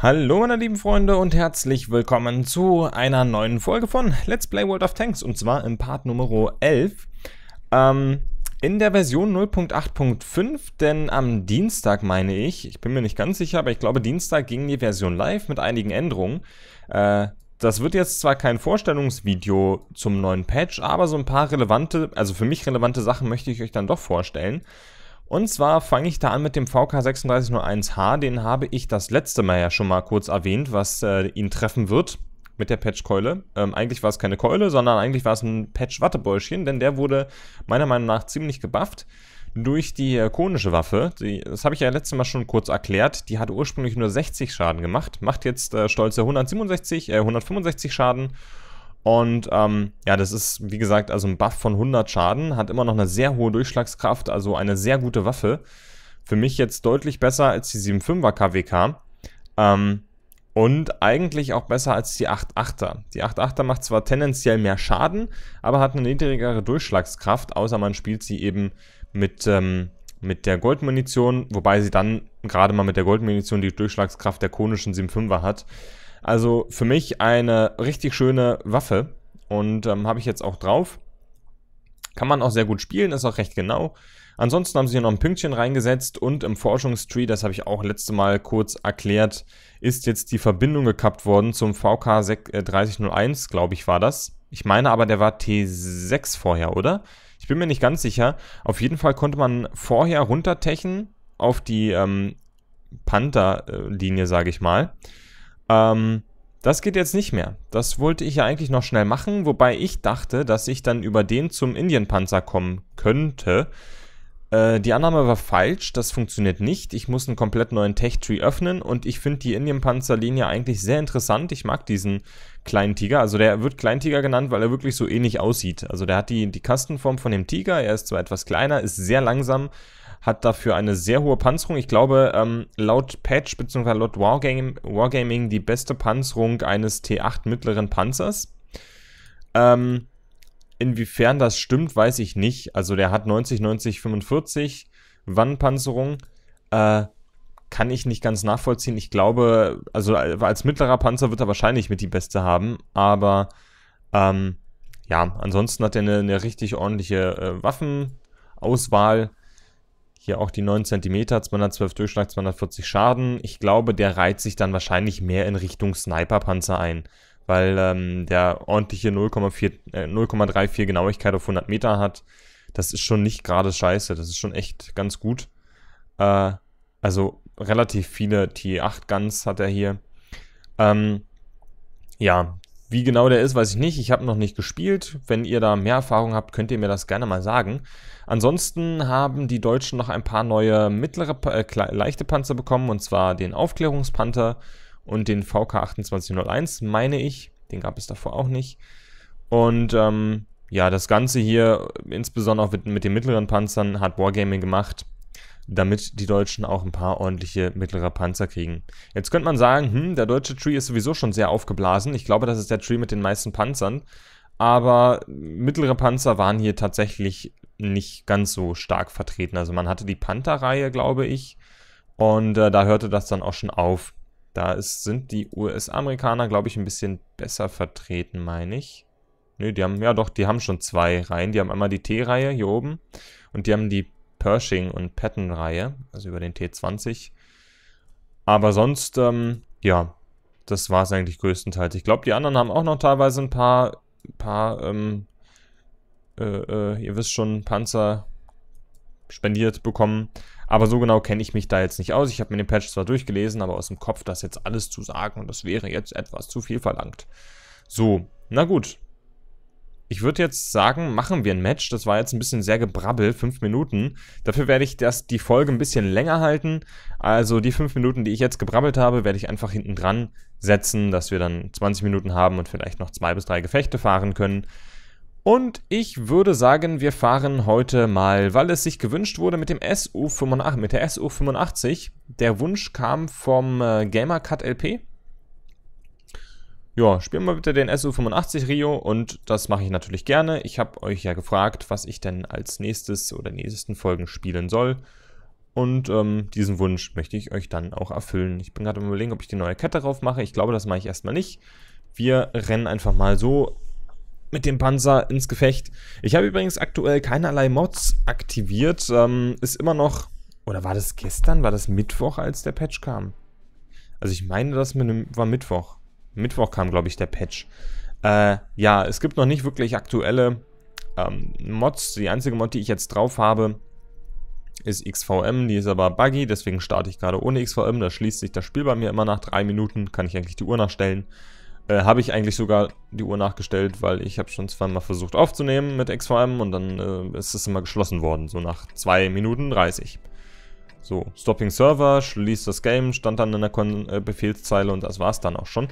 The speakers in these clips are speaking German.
Hallo meine lieben Freunde und herzlich willkommen zu einer neuen Folge von Let's Play World of Tanks und zwar im Part Nummer 11 ähm, in der Version 0.8.5, denn am Dienstag meine ich, ich bin mir nicht ganz sicher, aber ich glaube Dienstag ging die Version live mit einigen Änderungen. Äh, das wird jetzt zwar kein Vorstellungsvideo zum neuen Patch, aber so ein paar relevante, also für mich relevante Sachen möchte ich euch dann doch vorstellen. Und zwar fange ich da an mit dem VK3601H. Den habe ich das letzte Mal ja schon mal kurz erwähnt, was äh, ihn treffen wird mit der Patchkeule. Ähm, eigentlich war es keine Keule, sondern eigentlich war es ein Patch-Wattebäuschen, denn der wurde meiner Meinung nach ziemlich gebufft durch die äh, konische Waffe. Die, das habe ich ja letztes Mal schon kurz erklärt. Die hatte ursprünglich nur 60 Schaden gemacht, macht jetzt äh, stolze 167, äh, 165 Schaden und ähm, ja, das ist, wie gesagt, also ein Buff von 100 Schaden, hat immer noch eine sehr hohe Durchschlagskraft, also eine sehr gute Waffe. Für mich jetzt deutlich besser als die 7.5er KWK. Ähm, und eigentlich auch besser als die 8.8er. Die 8.8er macht zwar tendenziell mehr Schaden, aber hat eine niedrigere Durchschlagskraft, außer man spielt sie eben mit, ähm, mit der Goldmunition, wobei sie dann gerade mal mit der Goldmunition die Durchschlagskraft der konischen 7.5er hat. Also für mich eine richtig schöne Waffe und ähm, habe ich jetzt auch drauf. Kann man auch sehr gut spielen, ist auch recht genau. Ansonsten haben sie hier noch ein Pünktchen reingesetzt und im Forschungstree, das habe ich auch letzte Mal kurz erklärt, ist jetzt die Verbindung gekappt worden zum VK 3001, äh, glaube ich, war das. Ich meine aber, der war T6 vorher, oder? Ich bin mir nicht ganz sicher. Auf jeden Fall konnte man vorher runtertechen auf die ähm, Panther-Linie, äh, sage ich mal. Ähm, das geht jetzt nicht mehr. Das wollte ich ja eigentlich noch schnell machen, wobei ich dachte, dass ich dann über den zum Indienpanzer kommen könnte. Äh, die Annahme war falsch, das funktioniert nicht. Ich muss einen komplett neuen Tech-Tree öffnen und ich finde die Indienpanzerlinie eigentlich sehr interessant. Ich mag diesen kleinen Tiger. Also der wird Kleintiger genannt, weil er wirklich so ähnlich aussieht. Also der hat die, die Kastenform von dem Tiger, er ist zwar etwas kleiner, ist sehr langsam, hat dafür eine sehr hohe Panzerung. Ich glaube, ähm, laut Patch bzw. laut Wargame, Wargaming die beste Panzerung eines T8 mittleren Panzers. Ähm, inwiefern das stimmt, weiß ich nicht. Also der hat 90, 90, 45 Wannpanzerung. Äh, kann ich nicht ganz nachvollziehen. Ich glaube, also äh, als mittlerer Panzer wird er wahrscheinlich mit die beste haben, aber ähm, ja, ansonsten hat er eine, eine richtig ordentliche äh, Waffenauswahl hier auch die 9 cm, 212 Durchschlag, 240 Schaden. Ich glaube, der reiht sich dann wahrscheinlich mehr in Richtung Sniperpanzer ein, weil ähm, der ordentliche 0,34 äh, Genauigkeit auf 100 Meter hat. Das ist schon nicht gerade scheiße, das ist schon echt ganz gut. Äh, also relativ viele T8 Guns hat er hier. Ähm, ja, wie genau der ist, weiß ich nicht. Ich habe noch nicht gespielt. Wenn ihr da mehr Erfahrung habt, könnt ihr mir das gerne mal sagen. Ansonsten haben die Deutschen noch ein paar neue mittlere, äh, leichte Panzer bekommen, und zwar den Aufklärungspanther und den VK 2801, meine ich. Den gab es davor auch nicht. Und ähm, ja, das Ganze hier, insbesondere auch mit, mit den mittleren Panzern, hat Wargaming gemacht damit die Deutschen auch ein paar ordentliche mittlere Panzer kriegen. Jetzt könnte man sagen, hm, der deutsche Tree ist sowieso schon sehr aufgeblasen. Ich glaube, das ist der Tree mit den meisten Panzern. Aber mittlere Panzer waren hier tatsächlich nicht ganz so stark vertreten. Also man hatte die Panther-Reihe, glaube ich. Und äh, da hörte das dann auch schon auf. Da ist, sind die US-Amerikaner, glaube ich, ein bisschen besser vertreten, meine ich. Nö, die haben, ja doch, die haben schon zwei Reihen. Die haben einmal die T-Reihe hier oben und die haben die Pershing und Patton-Reihe, also über den T20. Aber sonst, ähm, ja, das war es eigentlich größtenteils. Ich glaube, die anderen haben auch noch teilweise ein paar, paar ähm, äh, äh ihr wisst schon, Panzer spendiert bekommen. Aber so genau kenne ich mich da jetzt nicht aus. Ich habe mir den Patch zwar durchgelesen, aber aus dem Kopf das jetzt alles zu sagen, das wäre jetzt etwas zu viel verlangt. So, na gut ich würde jetzt sagen, machen wir ein Match. Das war jetzt ein bisschen sehr gebrabbel, fünf Minuten. Dafür werde ich das, die Folge ein bisschen länger halten. Also die fünf Minuten, die ich jetzt gebrabbelt habe, werde ich einfach hinten dran setzen, dass wir dann 20 Minuten haben und vielleicht noch zwei bis drei Gefechte fahren können. Und ich würde sagen, wir fahren heute mal, weil es sich gewünscht wurde, mit dem SU85, mit der SU85. Der Wunsch kam vom äh, Gamer LP ja, spielen wir bitte den SU85 Rio und das mache ich natürlich gerne. Ich habe euch ja gefragt, was ich denn als nächstes oder nächsten Folgen spielen soll. Und ähm, diesen Wunsch möchte ich euch dann auch erfüllen. Ich bin gerade überlegen, ob ich die neue Kette drauf mache. Ich glaube, das mache ich erstmal nicht. Wir rennen einfach mal so mit dem Panzer ins Gefecht. Ich habe übrigens aktuell keinerlei Mods aktiviert. Ähm, ist immer noch... Oder war das gestern? War das Mittwoch, als der Patch kam? Also ich meine, das war Mittwoch. Mittwoch kam, glaube ich, der Patch. Äh, ja, es gibt noch nicht wirklich aktuelle ähm, Mods. Die einzige Mod, die ich jetzt drauf habe, ist XVM. Die ist aber buggy, deswegen starte ich gerade ohne XVM. Da schließt sich das Spiel bei mir immer nach drei Minuten. Kann ich eigentlich die Uhr nachstellen. Äh, habe ich eigentlich sogar die Uhr nachgestellt, weil ich habe schon zweimal versucht aufzunehmen mit XVM und dann äh, ist es immer geschlossen worden, so nach 2 Minuten 30. So, Stopping Server, schließt das Game, stand dann in der Kon äh, Befehlszeile und das war's dann auch schon.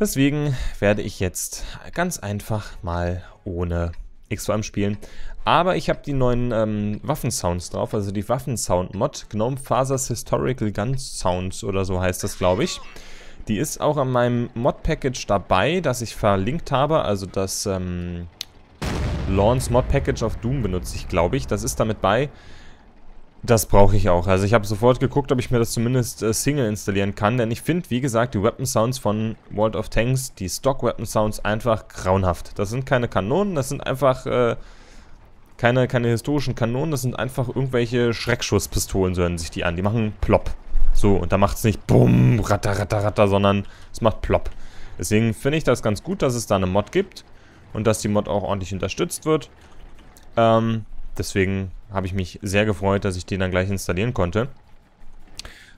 Deswegen werde ich jetzt ganz einfach mal ohne x spielen. Aber ich habe die neuen ähm, Waffensounds drauf, also die Waffensound-Mod, Gnome Fathers Historical Gun Sounds oder so heißt das, glaube ich. Die ist auch an meinem Mod-Package dabei, das ich verlinkt habe, also das ähm, Launch Mod-Package auf Doom benutze ich, glaube ich. Das ist damit bei. Das brauche ich auch. Also ich habe sofort geguckt, ob ich mir das zumindest äh, Single installieren kann, denn ich finde, wie gesagt, die Weapon Sounds von World of Tanks, die Stock Weapon Sounds, einfach grauenhaft. Das sind keine Kanonen, das sind einfach äh, keine, keine historischen Kanonen, das sind einfach irgendwelche Schreckschusspistolen, so hören sich die an. Die machen plopp. So, und da macht es nicht bumm, ratter, ratter, ratter, sondern es macht plopp. Deswegen finde ich das ganz gut, dass es da eine Mod gibt und dass die Mod auch ordentlich unterstützt wird. Ähm, Deswegen habe ich mich sehr gefreut, dass ich den dann gleich installieren konnte.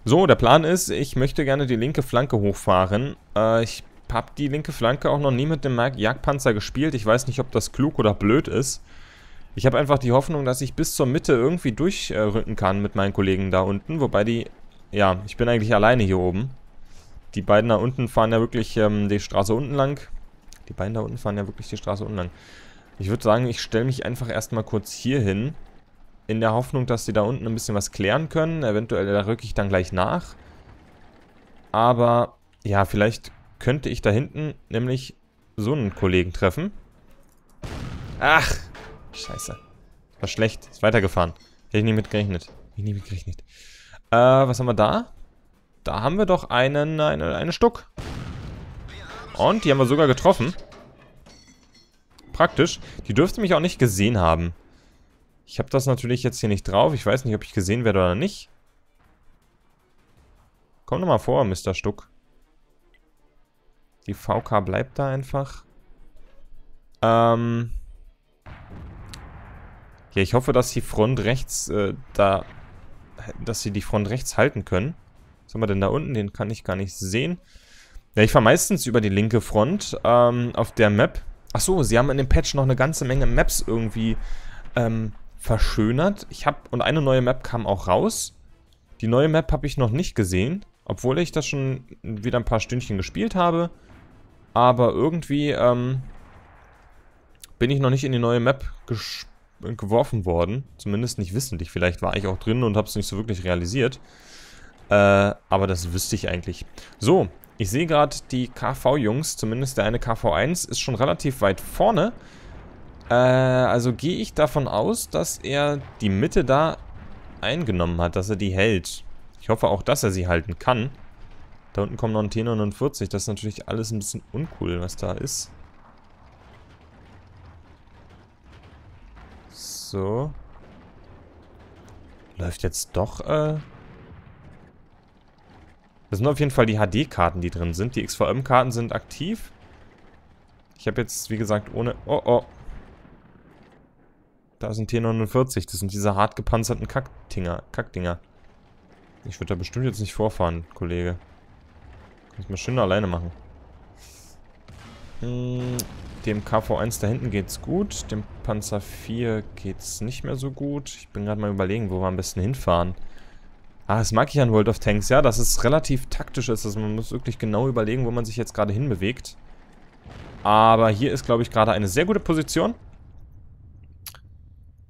So, der Plan ist, ich möchte gerne die linke Flanke hochfahren. Äh, ich habe die linke Flanke auch noch nie mit dem Jagdpanzer gespielt. Ich weiß nicht, ob das klug oder blöd ist. Ich habe einfach die Hoffnung, dass ich bis zur Mitte irgendwie durchrücken kann mit meinen Kollegen da unten. Wobei die... Ja, ich bin eigentlich alleine hier oben. Die beiden da unten fahren ja wirklich ähm, die Straße unten lang. Die beiden da unten fahren ja wirklich die Straße unten lang. Ich würde sagen, ich stelle mich einfach erstmal kurz hier hin. In der Hoffnung, dass die da unten ein bisschen was klären können. Eventuell rücke ich dann gleich nach. Aber ja, vielleicht könnte ich da hinten nämlich so einen Kollegen treffen. Ach, scheiße. War schlecht. Ist weitergefahren. Hätte ich nicht mitgerechnet. Hätte ich nicht mitgerechnet. Äh, was haben wir da? Da haben wir doch einen, einen, einen Stuck. Und die haben wir sogar getroffen praktisch. Die dürfte mich auch nicht gesehen haben. Ich habe das natürlich jetzt hier nicht drauf. Ich weiß nicht, ob ich gesehen werde oder nicht. Komm doch mal vor, Mr. Stuck. Die VK bleibt da einfach. Ähm... Ja, ich hoffe, dass die Front rechts äh, da... Dass sie die Front rechts halten können. Was haben wir denn da unten? Den kann ich gar nicht sehen. Ja, ich fahre meistens über die linke Front ähm, auf der Map. Achso, sie haben in dem Patch noch eine ganze Menge Maps irgendwie ähm, verschönert. Ich habe und eine neue Map kam auch raus. Die neue Map habe ich noch nicht gesehen, obwohl ich das schon wieder ein paar Stündchen gespielt habe. Aber irgendwie ähm, bin ich noch nicht in die neue Map geworfen worden. Zumindest nicht wissentlich. Vielleicht war ich auch drin und habe es nicht so wirklich realisiert. Äh, aber das wüsste ich eigentlich. So, ich sehe gerade die KV-Jungs, zumindest der eine KV1, ist schon relativ weit vorne. Äh, also gehe ich davon aus, dass er die Mitte da eingenommen hat, dass er die hält. Ich hoffe auch, dass er sie halten kann. Da unten kommen noch ein T49. Das ist natürlich alles ein bisschen uncool, was da ist. So. Läuft jetzt doch, äh, das sind auf jeden Fall die HD-Karten, die drin sind. Die XVM-Karten sind aktiv. Ich habe jetzt, wie gesagt, ohne... Oh, oh. Da ist ein T49. Das sind diese hart gepanzerten Kackdinger. Kackdinger. Ich würde da bestimmt jetzt nicht vorfahren, Kollege. Kannst mal schön alleine machen. Hm, dem KV1 da hinten geht's gut. Dem Panzer 4 geht's nicht mehr so gut. Ich bin gerade mal überlegen, wo wir am besten hinfahren. Ah, das mag ich an World of Tanks, ja, dass es relativ taktisch ist. Also man muss wirklich genau überlegen, wo man sich jetzt gerade hinbewegt. Aber hier ist, glaube ich, gerade eine sehr gute Position.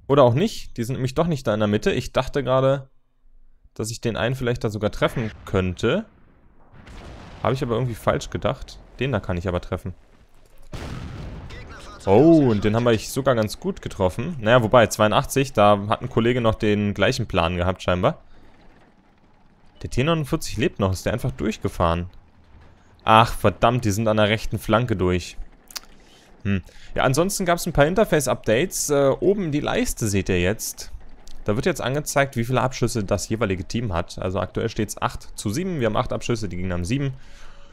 Oder auch nicht. Die sind nämlich doch nicht da in der Mitte. Ich dachte gerade, dass ich den einen vielleicht da sogar treffen könnte. Habe ich aber irgendwie falsch gedacht. Den da kann ich aber treffen. Oh, und den haben wir sogar ganz gut getroffen. Naja, wobei, 82, da hat ein Kollege noch den gleichen Plan gehabt scheinbar. Der T49 lebt noch. Ist der einfach durchgefahren? Ach, verdammt, die sind an der rechten Flanke durch. Hm. Ja, ansonsten gab es ein paar Interface-Updates. Äh, oben die Leiste seht ihr jetzt. Da wird jetzt angezeigt, wie viele Abschüsse das jeweilige Team hat. Also aktuell steht es 8 zu 7. Wir haben 8 Abschüsse, die Gegner haben 7.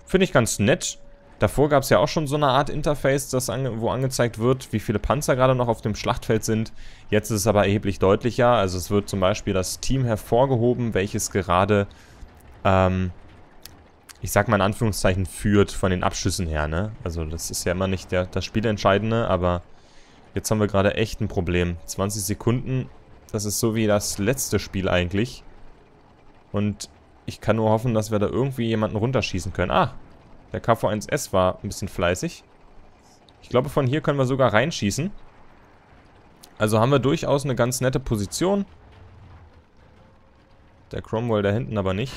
Finde ich ganz nett. Davor gab es ja auch schon so eine Art Interface, das ange wo angezeigt wird, wie viele Panzer gerade noch auf dem Schlachtfeld sind. Jetzt ist es aber erheblich deutlicher. Also es wird zum Beispiel das Team hervorgehoben, welches gerade, ähm, ich sag mal in Anführungszeichen, führt von den Abschüssen her. Ne? Also das ist ja immer nicht der, das Spielentscheidende, aber jetzt haben wir gerade echt ein Problem. 20 Sekunden, das ist so wie das letzte Spiel eigentlich. Und ich kann nur hoffen, dass wir da irgendwie jemanden runterschießen können. Ah, der KV-1S war ein bisschen fleißig. Ich glaube, von hier können wir sogar reinschießen. Also haben wir durchaus eine ganz nette Position. Der Cromwell da hinten aber nicht.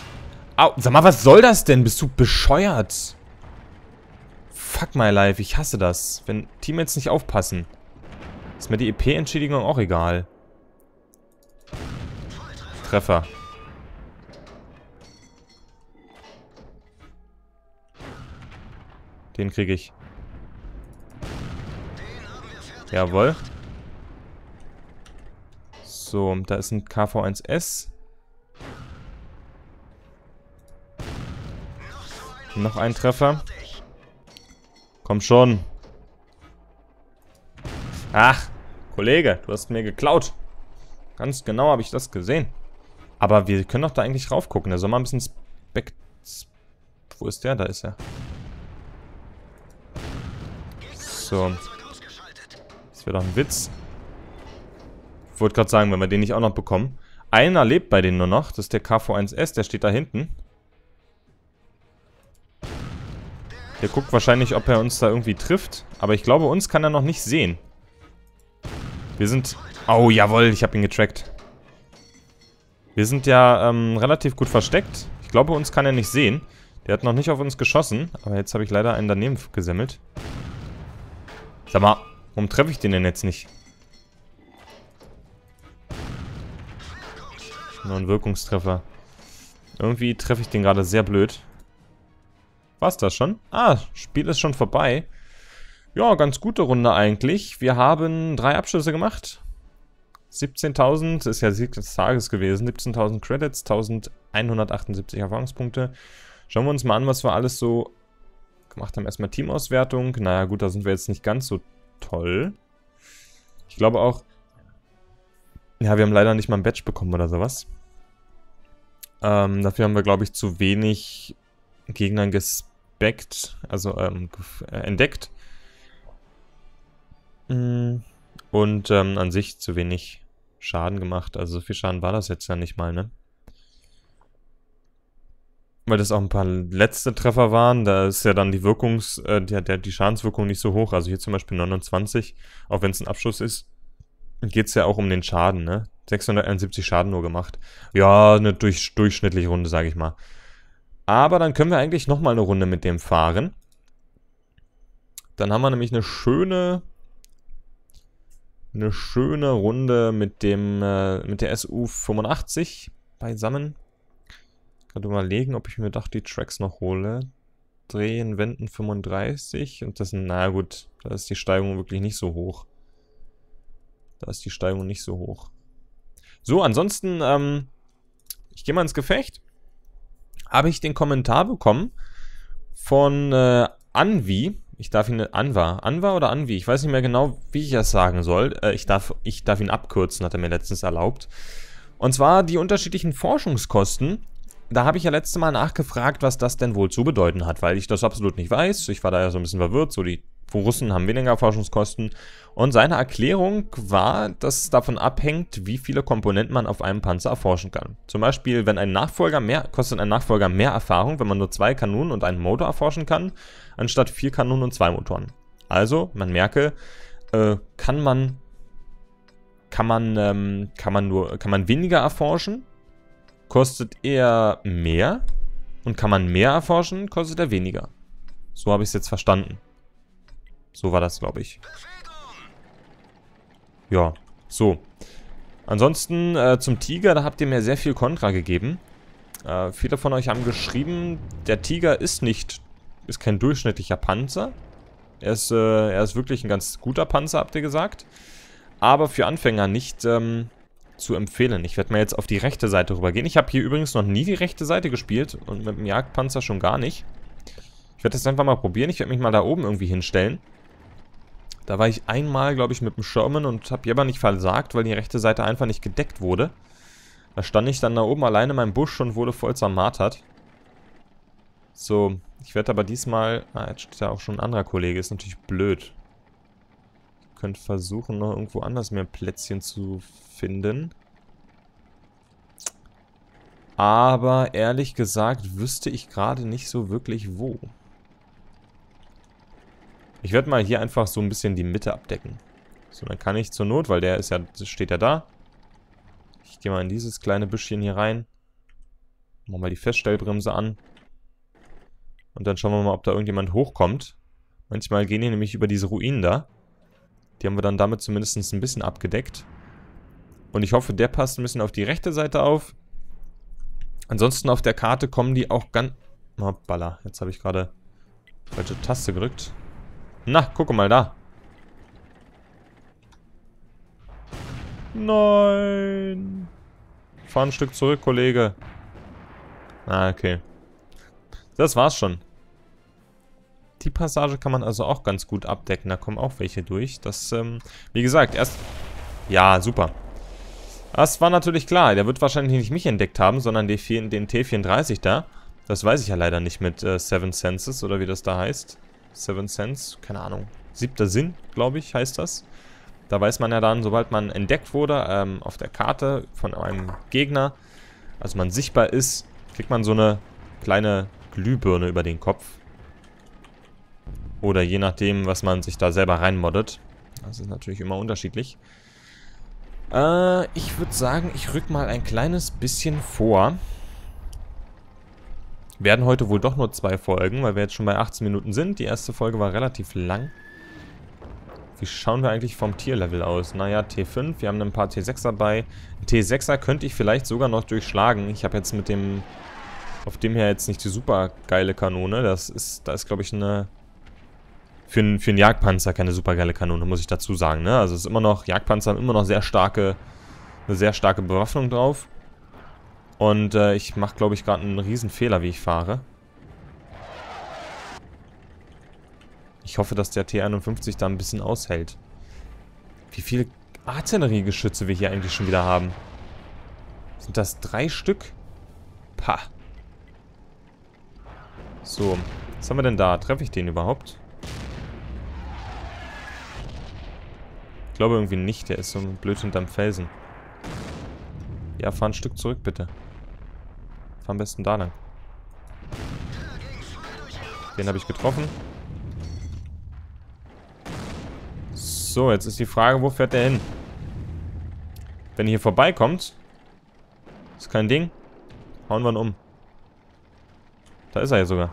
Au, sag mal, was soll das denn? Bist du bescheuert? Fuck my life, ich hasse das. Wenn Teammates nicht aufpassen. Ist mir die EP-Entschädigung auch egal. Treffer. Treffer. Den kriege ich. Den Jawohl. So, da ist ein KV1S. Noch, Noch ein Treffer. Komm schon. Ach, Kollege, du hast mir geklaut. Ganz genau habe ich das gesehen. Aber wir können doch da eigentlich raufgucken. Da soll mal ein bisschen Spekt... Wo ist der? Da ist er. So. Das wäre doch ein Witz. Ich wollte gerade sagen, wenn wir den nicht auch noch bekommen. Einer lebt bei denen nur noch. Das ist der KV1S. Der steht da hinten. Der guckt wahrscheinlich, ob er uns da irgendwie trifft. Aber ich glaube, uns kann er noch nicht sehen. Wir sind... Oh, jawohl, ich habe ihn getrackt. Wir sind ja ähm, relativ gut versteckt. Ich glaube, uns kann er nicht sehen. Der hat noch nicht auf uns geschossen. Aber jetzt habe ich leider einen daneben gesammelt. Sag mal, warum treffe ich den denn jetzt nicht? Nur ein Wirkungstreffer. Irgendwie treffe ich den gerade sehr blöd. War's das schon? Ah, Spiel ist schon vorbei. Ja, ganz gute Runde eigentlich. Wir haben drei Abschlüsse gemacht. 17.000 ist ja Sieg des Tages gewesen. 17.000 Credits, 1.178 Erfahrungspunkte. Schauen wir uns mal an, was wir alles so gemacht haben. Erstmal Teamauswertung. Naja, gut, da sind wir jetzt nicht ganz so toll. Ich glaube auch... Ja, wir haben leider nicht mal ein Badge bekommen oder sowas. Ähm, dafür haben wir, glaube ich, zu wenig Gegnern gespeckt, also ähm, äh, entdeckt. Hm, und ähm, an sich zu wenig Schaden gemacht. Also so viel Schaden war das jetzt ja nicht mal, ne? weil das auch ein paar letzte Treffer waren, da ist ja dann die Wirkungs, äh, die, der, die Schadenswirkung nicht so hoch. Also hier zum Beispiel 29, auch wenn es ein Abschuss ist, geht es ja auch um den Schaden, ne? 671 Schaden nur gemacht. Ja, eine durch, durchschnittliche Runde, sage ich mal. Aber dann können wir eigentlich nochmal eine Runde mit dem fahren. Dann haben wir nämlich eine schöne, eine schöne Runde mit dem, äh, mit der SU 85 beisammen. Gerade überlegen, ob ich mir doch die Tracks noch hole. Drehen, Wenden 35 und das, na gut, da ist die Steigung wirklich nicht so hoch. Da ist die Steigung nicht so hoch. So, ansonsten, ähm, ich gehe mal ins Gefecht. Habe ich den Kommentar bekommen von äh, Anvi. Ich darf ihn Anwar. Anwar oder Anvi? Ich weiß nicht mehr genau, wie ich das sagen soll. Äh, ich, darf, ich darf ihn abkürzen, hat er mir letztens erlaubt. Und zwar die unterschiedlichen Forschungskosten da habe ich ja letztes Mal nachgefragt, was das denn wohl zu bedeuten hat, weil ich das absolut nicht weiß. Ich war da ja so ein bisschen verwirrt, so die Russen haben weniger Forschungskosten. Und seine Erklärung war, dass es davon abhängt, wie viele Komponenten man auf einem Panzer erforschen kann. Zum Beispiel, wenn ein Nachfolger mehr, kostet ein Nachfolger mehr Erfahrung, wenn man nur zwei Kanonen und einen Motor erforschen kann, anstatt vier Kanonen und zwei Motoren. Also, man merke, äh, kann man, kann man, ähm, kann man nur, kann man weniger erforschen, Kostet er mehr? Und kann man mehr erforschen, kostet er weniger. So habe ich es jetzt verstanden. So war das, glaube ich. Ja, so. Ansonsten äh, zum Tiger, da habt ihr mir sehr viel Kontra gegeben. Äh, viele von euch haben geschrieben, der Tiger ist nicht, ist kein durchschnittlicher Panzer. Er ist, äh, er ist wirklich ein ganz guter Panzer, habt ihr gesagt. Aber für Anfänger nicht, ähm, zu empfehlen. Ich werde mal jetzt auf die rechte Seite rübergehen. Ich habe hier übrigens noch nie die rechte Seite gespielt und mit dem Jagdpanzer schon gar nicht. Ich werde das einfach mal probieren. Ich werde mich mal da oben irgendwie hinstellen. Da war ich einmal, glaube ich, mit dem Sherman und habe aber nicht versagt, weil die rechte Seite einfach nicht gedeckt wurde. Da stand ich dann da oben alleine in meinem Busch und wurde voll zermartert. So, ich werde aber diesmal... Ah, jetzt steht da auch schon ein anderer Kollege. Ist natürlich blöd. Könnt versuchen, noch irgendwo anders mehr Plätzchen zu finden. Aber ehrlich gesagt wüsste ich gerade nicht so wirklich wo. Ich werde mal hier einfach so ein bisschen die Mitte abdecken. So, dann kann ich zur Not, weil der ist ja, steht ja da. Ich gehe mal in dieses kleine Büschchen hier rein. Machen mal die Feststellbremse an. Und dann schauen wir mal, ob da irgendjemand hochkommt. Manchmal gehen die nämlich über diese Ruinen da. Die haben wir dann damit zumindest ein bisschen abgedeckt. Und ich hoffe, der passt ein bisschen auf die rechte Seite auf. Ansonsten auf der Karte kommen die auch ganz... Hoppala, jetzt habe ich gerade falsche Taste gedrückt. Na, gucke mal da. Nein. Fahr ein Stück zurück, Kollege. Ah, okay. Das war's schon. Die Passage kann man also auch ganz gut abdecken. Da kommen auch welche durch. Das, ähm, wie gesagt, erst... Ja, super. Das war natürlich klar. Der wird wahrscheinlich nicht mich entdeckt haben, sondern den T34 da. Das weiß ich ja leider nicht mit äh, Seven Senses oder wie das da heißt. Seven Sense, keine Ahnung. Siebter Sinn, glaube ich, heißt das. Da weiß man ja dann, sobald man entdeckt wurde, ähm, auf der Karte von einem Gegner, also man sichtbar ist, kriegt man so eine kleine Glühbirne über den Kopf. Oder je nachdem, was man sich da selber reinmoddet. Das ist natürlich immer unterschiedlich. Äh, ich würde sagen, ich rück mal ein kleines bisschen vor. Werden heute wohl doch nur zwei Folgen, weil wir jetzt schon bei 18 Minuten sind. Die erste Folge war relativ lang. Wie schauen wir eigentlich vom Tierlevel aus? Naja, T5, wir haben ein paar T6 er dabei. T6er könnte ich vielleicht sogar noch durchschlagen. Ich habe jetzt mit dem... Auf dem her jetzt nicht die super geile Kanone. Das ist, da ist glaube ich eine für einen, für einen Jagdpanzer keine supergeile Kanone, muss ich dazu sagen. Ne? Also es ist immer noch, Jagdpanzer haben immer noch sehr starke, eine sehr starke Bewaffnung drauf. Und äh, ich mache, glaube ich, gerade einen riesen Fehler, wie ich fahre. Ich hoffe, dass der T-51 da ein bisschen aushält. Wie viele Artilleriegeschütze wir hier eigentlich schon wieder haben. Sind das drei Stück? Pah. So, was haben wir denn da? Treffe ich den überhaupt? Ich glaube irgendwie nicht, der ist so blöd hinterm Felsen. Ja, fahr ein Stück zurück, bitte. Fahr am besten da lang. Den habe ich getroffen. So, jetzt ist die Frage, wo fährt der hin? Wenn ihr hier vorbeikommt, ist kein Ding. Hauen wir ihn um. Da ist er ja sogar.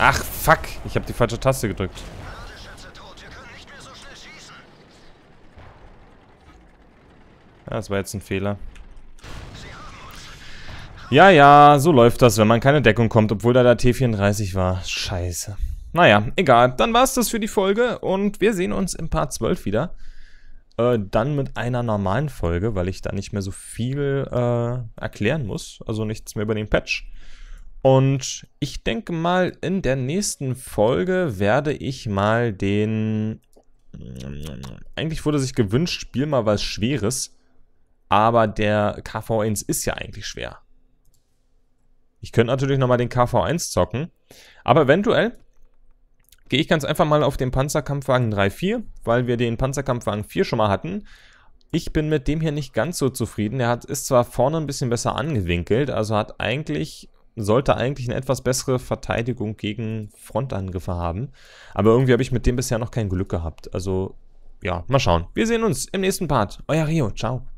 Ach, fuck. Ich habe die falsche Taste gedrückt. Ja, das war jetzt ein Fehler. Ja, ja, so läuft das, wenn man keine Deckung kommt, obwohl da der T34 war. Scheiße. Naja, egal. Dann war es das für die Folge und wir sehen uns im Part 12 wieder. Äh, dann mit einer normalen Folge, weil ich da nicht mehr so viel äh, erklären muss. Also nichts mehr über den Patch. Und ich denke mal, in der nächsten Folge werde ich mal den... Eigentlich wurde sich gewünscht, spiel mal was Schweres. Aber der KV1 ist ja eigentlich schwer. Ich könnte natürlich nochmal den KV1 zocken. Aber eventuell gehe ich ganz einfach mal auf den Panzerkampfwagen 3-4, weil wir den Panzerkampfwagen 4 schon mal hatten. Ich bin mit dem hier nicht ganz so zufrieden. Der hat, ist zwar vorne ein bisschen besser angewinkelt, also hat eigentlich sollte eigentlich eine etwas bessere Verteidigung gegen Frontangriffe haben. Aber irgendwie habe ich mit dem bisher noch kein Glück gehabt. Also, ja, mal schauen. Wir sehen uns im nächsten Part. Euer Rio. Ciao.